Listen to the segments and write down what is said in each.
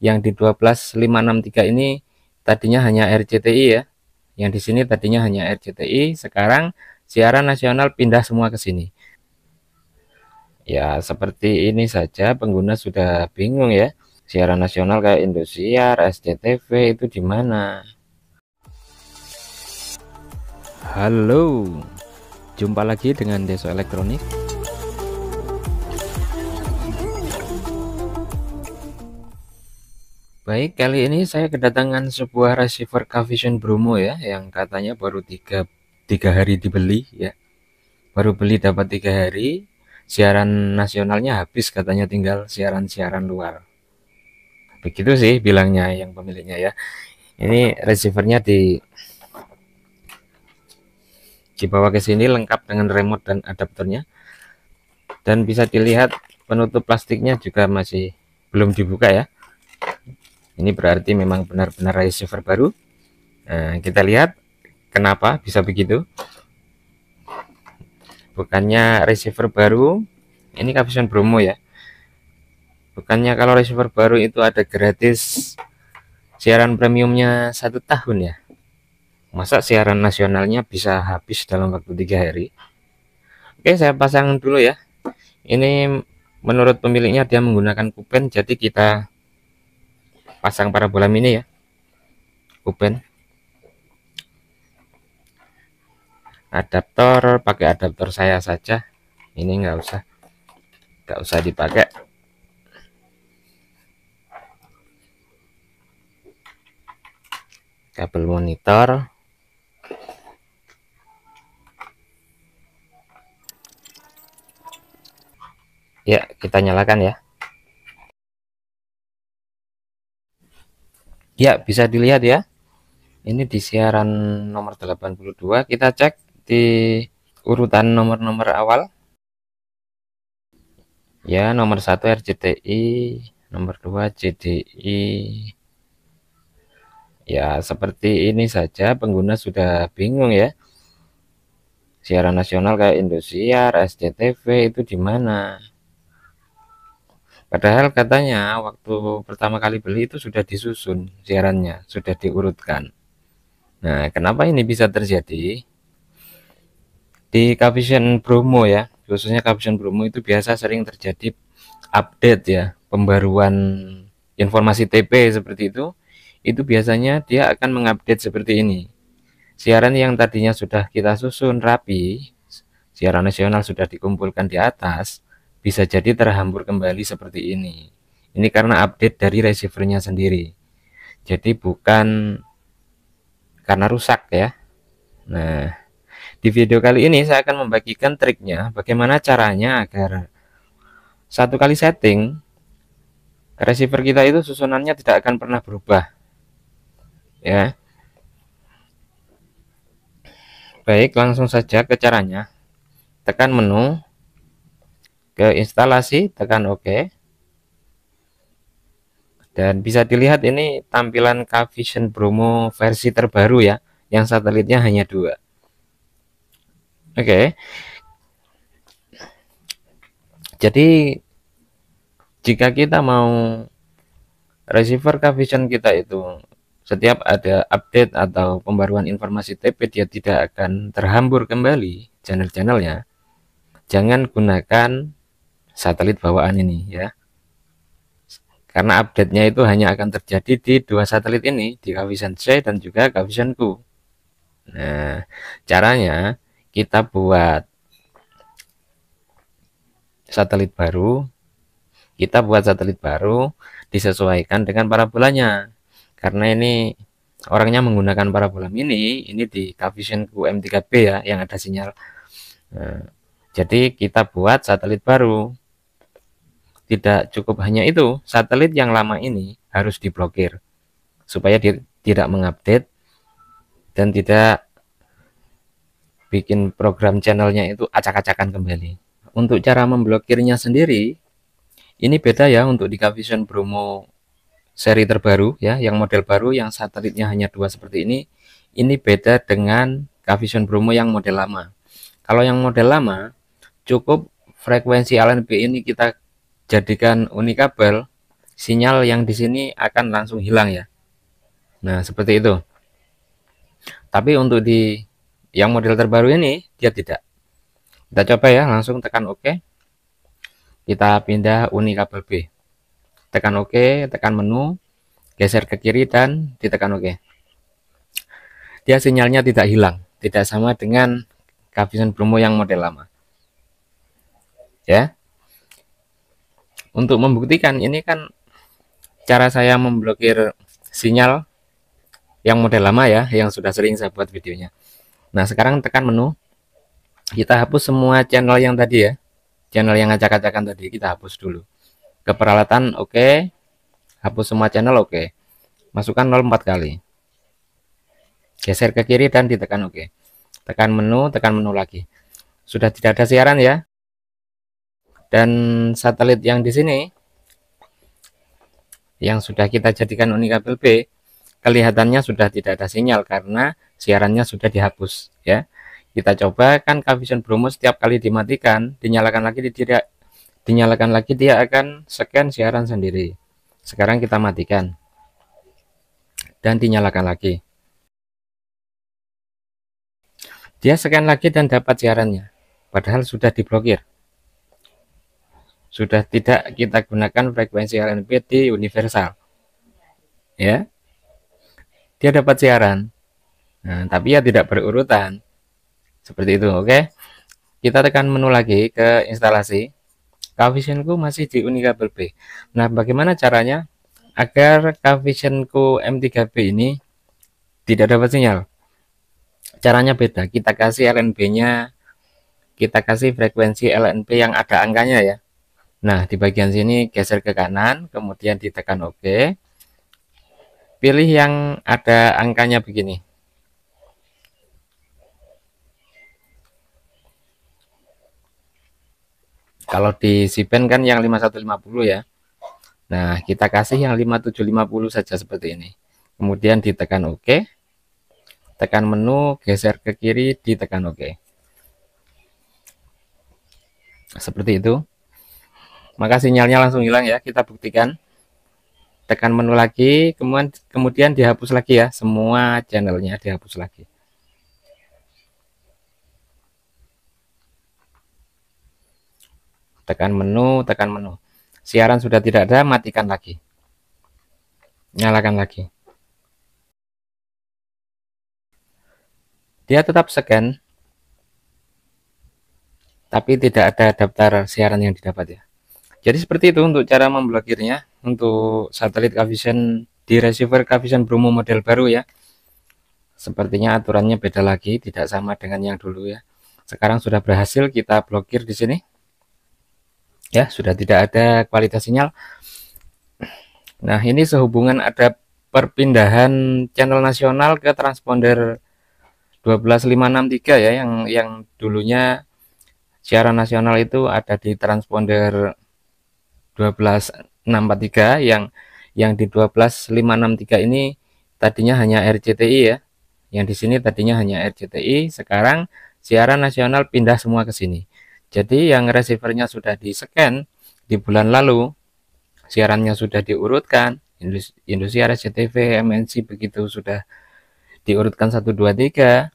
yang di 12563 ini tadinya hanya RCTI ya yang di sini tadinya hanya RCTI sekarang siaran nasional pindah semua ke sini ya seperti ini saja pengguna sudah bingung ya siaran nasional kayak Indosiar, SCTV itu di mana Halo jumpa lagi dengan Deso Elektronik Baik, kali ini saya kedatangan sebuah receiver Cavision Bromo ya, yang katanya baru tiga, tiga hari dibeli ya. Baru beli dapat tiga hari, siaran nasionalnya habis katanya tinggal siaran-siaran luar. Begitu sih bilangnya yang pemiliknya ya. Ini receivernya di dibawa ke sini lengkap dengan remote dan adaptornya Dan bisa dilihat penutup plastiknya juga masih belum dibuka ya ini berarti memang benar-benar receiver baru nah, kita lihat kenapa bisa begitu bukannya receiver baru ini caption promo ya bukannya kalau receiver baru itu ada gratis siaran premiumnya satu tahun ya masa siaran nasionalnya bisa habis dalam waktu tiga hari Oke saya pasang dulu ya ini menurut pemiliknya dia menggunakan kupen jadi kita pasang parabola mini ya open adaptor pakai adaptor saya saja ini enggak usah enggak usah dipakai kabel monitor ya kita nyalakan ya ya bisa dilihat ya ini di siaran nomor 82 kita cek di urutan nomor-nomor awal ya nomor 1 RCTI nomor 2 cdi ya seperti ini saja pengguna sudah bingung ya siaran nasional kayak Indosiar, SCTV itu di mana Padahal katanya waktu pertama kali beli itu sudah disusun siarannya, sudah diurutkan. Nah, kenapa ini bisa terjadi? Di Caption promo ya, khususnya Caption promo itu biasa sering terjadi update ya, pembaruan informasi TP seperti itu. Itu biasanya dia akan mengupdate seperti ini. Siaran yang tadinya sudah kita susun rapi, siaran nasional sudah dikumpulkan di atas, bisa jadi terhambur kembali seperti ini ini karena update dari receivernya sendiri jadi bukan karena rusak ya Nah di video kali ini saya akan membagikan triknya bagaimana caranya agar satu kali setting receiver kita itu susunannya tidak akan pernah berubah ya baik langsung saja ke caranya tekan menu ke instalasi tekan OK dan bisa dilihat ini tampilan kavision promo versi terbaru ya yang satelitnya hanya dua Oke jadi jika kita mau receiver kavision kita itu setiap ada update atau pembaruan informasi TP dia ya tidak akan terhambur kembali channel-channelnya jangan gunakan satelit bawaan ini ya karena update-nya itu hanya akan terjadi di dua satelit ini di kawasan C dan juga kawasan Q nah caranya kita buat satelit baru kita buat satelit baru disesuaikan dengan parabolanya karena ini orangnya menggunakan parabola mini ini di coefficient QM3B ya yang ada sinyal nah, jadi kita buat satelit baru tidak cukup hanya itu, satelit yang lama ini harus diblokir supaya di, tidak mengupdate dan tidak bikin program channelnya itu acak-acakan kembali. Untuk cara memblokirnya sendiri, ini beda ya untuk di Vision Bromo seri terbaru ya, yang model baru yang satelitnya hanya dua seperti ini. Ini beda dengan Vision Bromo yang model lama. Kalau yang model lama, cukup frekuensi LNB ini kita jadikan unikabel, sinyal yang di sini akan langsung hilang ya. Nah, seperti itu. Tapi untuk di yang model terbaru ini dia tidak. Kita coba ya, langsung tekan OK. Kita pindah unikabel B. Tekan OK, tekan menu, geser ke kiri dan ditekan OK. Dia sinyalnya tidak hilang, tidak sama dengan kehabisan promo yang model lama. Ya untuk membuktikan ini kan cara saya memblokir sinyal yang model lama ya yang sudah sering saya buat videonya nah sekarang tekan menu kita hapus semua channel yang tadi ya channel yang acak-acakan tadi kita hapus dulu ke peralatan oke okay. hapus semua channel oke okay. masukkan 04 kali geser ke kiri dan ditekan oke okay. tekan menu tekan menu lagi sudah tidak ada siaran ya dan satelit yang di sini yang sudah kita jadikan unikabel B kelihatannya sudah tidak ada sinyal karena siarannya sudah dihapus ya kita coba kan Kavision Bromo setiap kali dimatikan dinyalakan lagi tidak dinyalakan lagi dia akan scan siaran sendiri sekarang kita matikan dan dinyalakan lagi dia scan lagi dan dapat siarannya padahal sudah diblokir sudah tidak kita gunakan frekuensi RNP di universal ya dia dapat siaran nah, tapi ya tidak berurutan seperti itu oke okay? kita tekan menu lagi ke instalasi coefficientku masih di unikabel B nah bagaimana caranya agar coefficientku M3B ini tidak dapat sinyal caranya beda kita kasih RNB nya kita kasih frekuensi LNP yang ada angkanya ya Nah, di bagian sini geser ke kanan, kemudian ditekan OK. Pilih yang ada angkanya begini. Kalau di Sipen kan yang 5150 ya. Nah, kita kasih yang 5750 saja seperti ini. Kemudian ditekan OK. Tekan menu, geser ke kiri, ditekan OK. Seperti itu maka sinyalnya langsung hilang ya kita buktikan tekan menu lagi kemudian kemudian dihapus lagi ya semua channelnya dihapus lagi tekan menu tekan menu siaran sudah tidak ada matikan lagi nyalakan lagi dia tetap scan tapi tidak ada daftar siaran yang didapat ya jadi seperti itu untuk cara memblokirnya untuk satelit kavision di receiver kavision Bromo model baru ya sepertinya aturannya beda lagi tidak sama dengan yang dulu ya sekarang sudah berhasil kita blokir di sini ya sudah tidak ada kualitas sinyal nah ini sehubungan ada perpindahan channel nasional ke transponder 12563 ya yang yang dulunya siaran nasional itu ada di transponder 12643 yang yang di 12563 ini tadinya hanya RCTI ya. Yang di sini tadinya hanya RCTI, sekarang siaran nasional pindah semua ke sini. Jadi yang receivernya sudah di-scan di bulan lalu, siarannya sudah diurutkan, Indonesia RCTV, MNC begitu sudah diurutkan 123,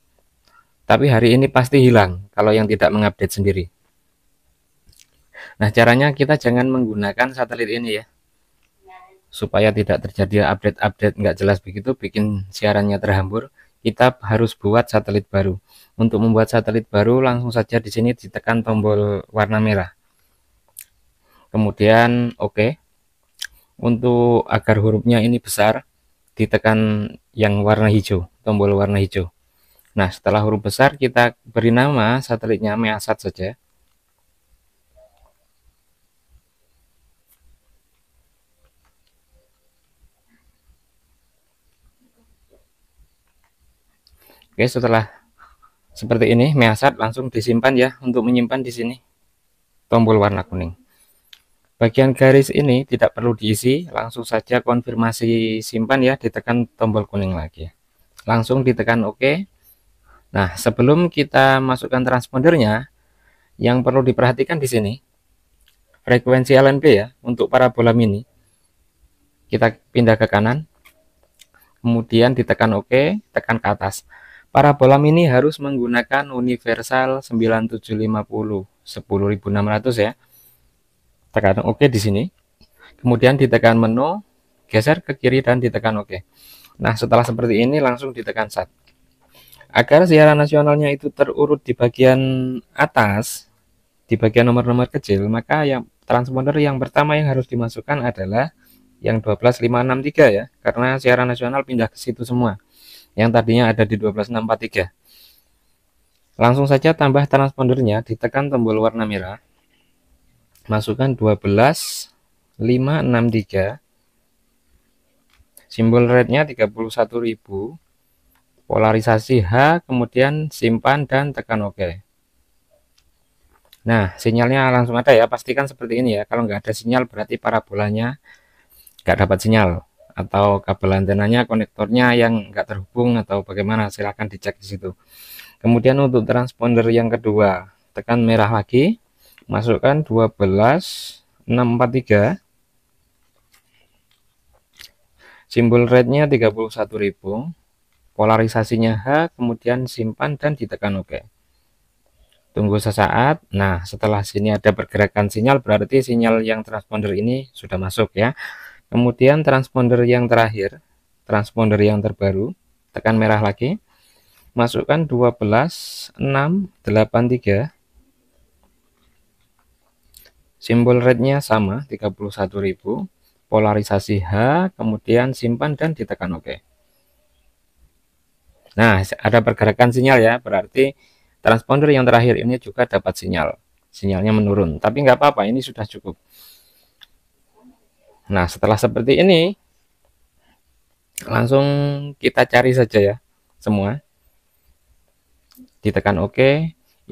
tapi hari ini pasti hilang kalau yang tidak mengupdate sendiri. Nah, caranya kita jangan menggunakan satelit ini ya. Supaya tidak terjadi update-update nggak jelas begitu bikin siarannya terhambur, kita harus buat satelit baru. Untuk membuat satelit baru langsung saja di sini ditekan tombol warna merah. Kemudian oke. Okay. Untuk agar hurufnya ini besar, ditekan yang warna hijau, tombol warna hijau. Nah, setelah huruf besar kita beri nama satelitnya Measat saja Oke, setelah seperti ini measat langsung disimpan ya untuk menyimpan di sini tombol warna kuning. Bagian garis ini tidak perlu diisi, langsung saja konfirmasi simpan ya, ditekan tombol kuning lagi. Ya. Langsung ditekan OK. Nah, sebelum kita masukkan transpondernya, yang perlu diperhatikan di sini frekuensi LNP ya untuk parabola mini kita pindah ke kanan kemudian ditekan OK tekan ke atas Para Parabola ini harus menggunakan universal 9750 10600 ya. Tekan OK di sini. Kemudian ditekan menu, geser ke kiri dan ditekan OK. Nah, setelah seperti ini langsung ditekan set. Agar siaran nasionalnya itu terurut di bagian atas, di bagian nomor-nomor kecil, maka yang transponder yang pertama yang harus dimasukkan adalah yang 12563 ya, karena siaran nasional pindah ke situ semua yang tadinya ada di 12643. Langsung saja tambah transpondernya, ditekan tombol warna merah. Masukkan 12563. Simbol rednya 31.000. Polarisasi H, kemudian simpan dan tekan OK. Nah, sinyalnya langsung ada ya. Pastikan seperti ini ya. Kalau nggak ada sinyal berarti parabolanya nggak dapat sinyal atau kabel antenanya konektornya yang enggak terhubung atau bagaimana silahkan dicek di situ kemudian untuk transponder yang kedua tekan merah lagi masukkan 12643 simbol rednya 31.000 polarisasinya H kemudian simpan dan ditekan OK tunggu sesaat nah setelah sini ada pergerakan sinyal berarti sinyal yang transponder ini sudah masuk ya Kemudian transponder yang terakhir, transponder yang terbaru, tekan merah lagi. Masukkan 12 6 Simbol rednya sama 31.000. Polarisasi H, kemudian simpan dan ditekan OK. Nah, ada pergerakan sinyal ya, berarti transponder yang terakhir ini juga dapat sinyal. Sinyalnya menurun, tapi nggak apa-apa, ini sudah cukup. Nah, setelah seperti ini, langsung kita cari saja ya semua. Ditekan OK,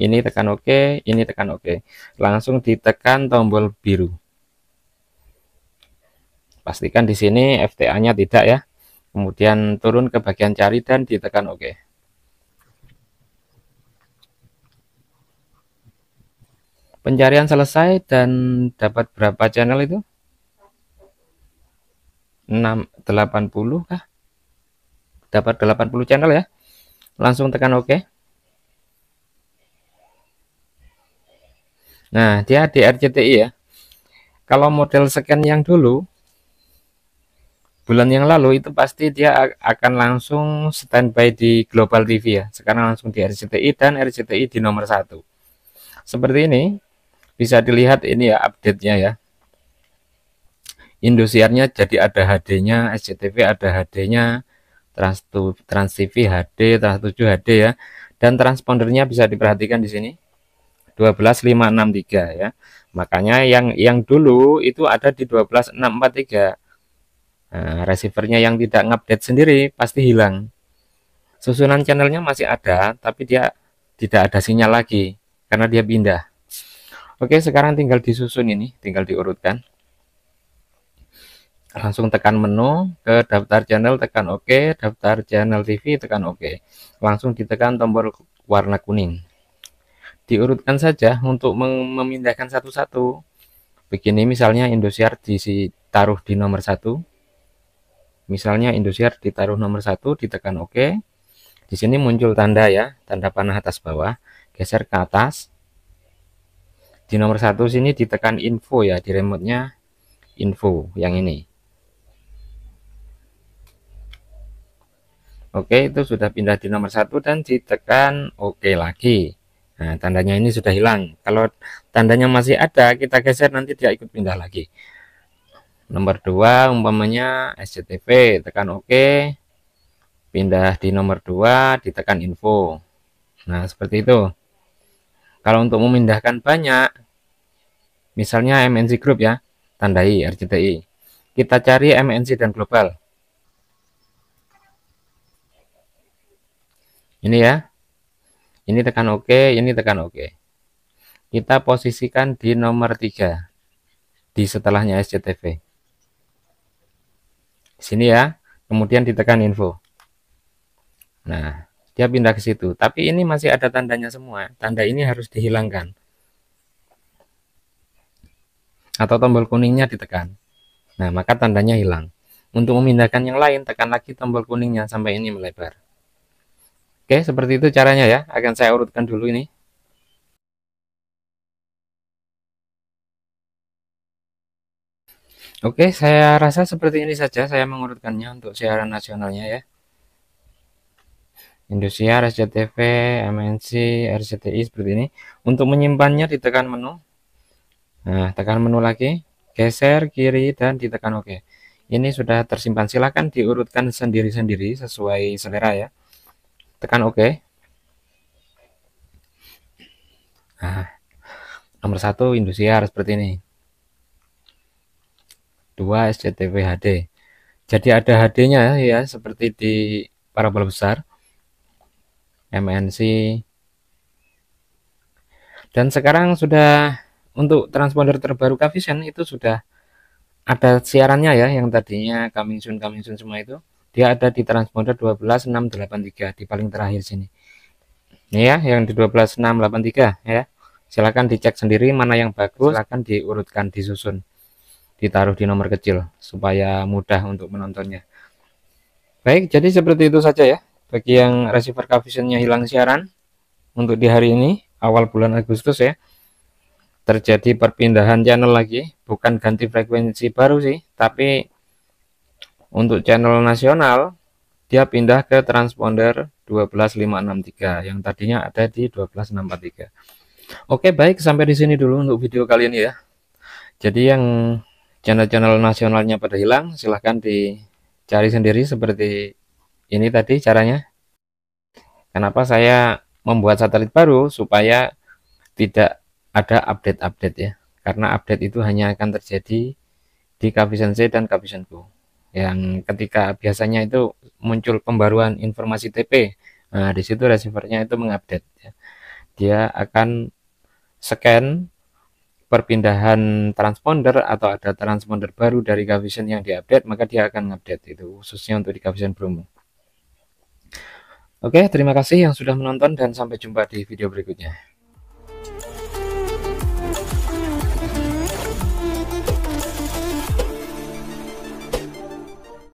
ini tekan OK, ini tekan OK. Langsung ditekan tombol biru. Pastikan di sini FTA-nya tidak ya. Kemudian turun ke bagian cari dan ditekan OK. Pencarian selesai dan dapat berapa channel itu? 6 80 kah? Dapat 80 channel ya. Langsung tekan OK. Nah, dia di RCTI ya. Kalau model scan yang dulu bulan yang lalu itu pasti dia akan langsung standby di Global TV ya. Sekarang langsung di RCTI dan RCTI di nomor satu. Seperti ini bisa dilihat ini ya update-nya ya. Indosiarnya jadi ada HD-nya, SCTV ada HD-nya, Trans, Trans TV HD, Trans 7 HD ya. Dan transpondernya bisa diperhatikan di sini. 12563 ya. Makanya yang yang dulu itu ada di 12643. Nah, receivernya yang tidak ngupdate sendiri pasti hilang. Susunan channelnya masih ada, tapi dia tidak ada sinyal lagi karena dia pindah. Oke, sekarang tinggal disusun ini, tinggal diurutkan langsung tekan menu ke daftar channel tekan OK daftar channel TV tekan OK langsung ditekan tombol warna kuning diurutkan saja untuk memindahkan satu-satu begini misalnya Indosiar ditaruh di nomor satu misalnya Indosiar ditaruh nomor satu ditekan OK di sini muncul tanda ya tanda panah atas bawah geser ke atas di nomor satu sini ditekan info ya di remote nya info yang ini Oke, itu sudah pindah di nomor satu dan ditekan oke lagi. Nah, tandanya ini sudah hilang. Kalau tandanya masih ada, kita geser nanti dia ikut pindah lagi. Nomor dua umpamanya SCTV, tekan OK. Pindah di nomor dua ditekan info. Nah, seperti itu. Kalau untuk memindahkan banyak, misalnya MNC Group ya, tandai RCTI. Kita cari MNC dan global. ini ya ini tekan OK ini tekan OK kita posisikan di nomor 3 di setelahnya SCTV sini ya kemudian ditekan info nah dia pindah ke situ tapi ini masih ada tandanya semua tanda ini harus dihilangkan atau tombol kuningnya ditekan nah maka tandanya hilang untuk memindahkan yang lain tekan lagi tombol kuningnya sampai ini melebar Oke, seperti itu caranya ya. Akan saya urutkan dulu ini. Oke, saya rasa seperti ini saja saya mengurutkannya untuk siaran nasionalnya ya. Indosiar, SCTV, MNC, RCTI seperti ini. Untuk menyimpannya ditekan menu. Nah, tekan menu lagi, geser kiri dan ditekan OK. Ini sudah tersimpan. Silakan diurutkan sendiri-sendiri sesuai selera ya tekan OK nah nomor satu industriar seperti ini dua SCTV HD jadi ada HD nya ya seperti di parabola besar MNC dan sekarang sudah untuk transponder terbaru Kavision itu sudah ada siarannya ya yang tadinya coming soon coming soon semua itu dia ada di transponder 12683 di paling terakhir sini ini ya yang di 12683 ya silahkan dicek sendiri mana yang bagus silahkan diurutkan disusun ditaruh di nomor kecil supaya mudah untuk menontonnya baik jadi seperti itu saja ya bagi yang receiver coefficientnya hilang siaran untuk di hari ini awal bulan Agustus ya terjadi perpindahan channel lagi bukan ganti frekuensi baru sih tapi untuk channel nasional, dia pindah ke transponder 12563 yang tadinya ada di 12643. Oke, baik sampai di sini dulu untuk video kali ini ya. Jadi yang channel-channel nasionalnya pada hilang, silahkan dicari sendiri seperti ini tadi caranya. Kenapa saya membuat satelit baru supaya tidak ada update-update ya. Karena update itu hanya akan terjadi di Kapisan C dan Kapisan Go yang ketika biasanya itu muncul pembaruan informasi TP nah di situ receivernya itu mengupdate ya. dia akan scan perpindahan transponder atau ada transponder baru dari Gavision yang diupdate maka dia akan update itu khususnya untuk di Gavision Bromo Oke terima kasih yang sudah menonton dan sampai jumpa di video berikutnya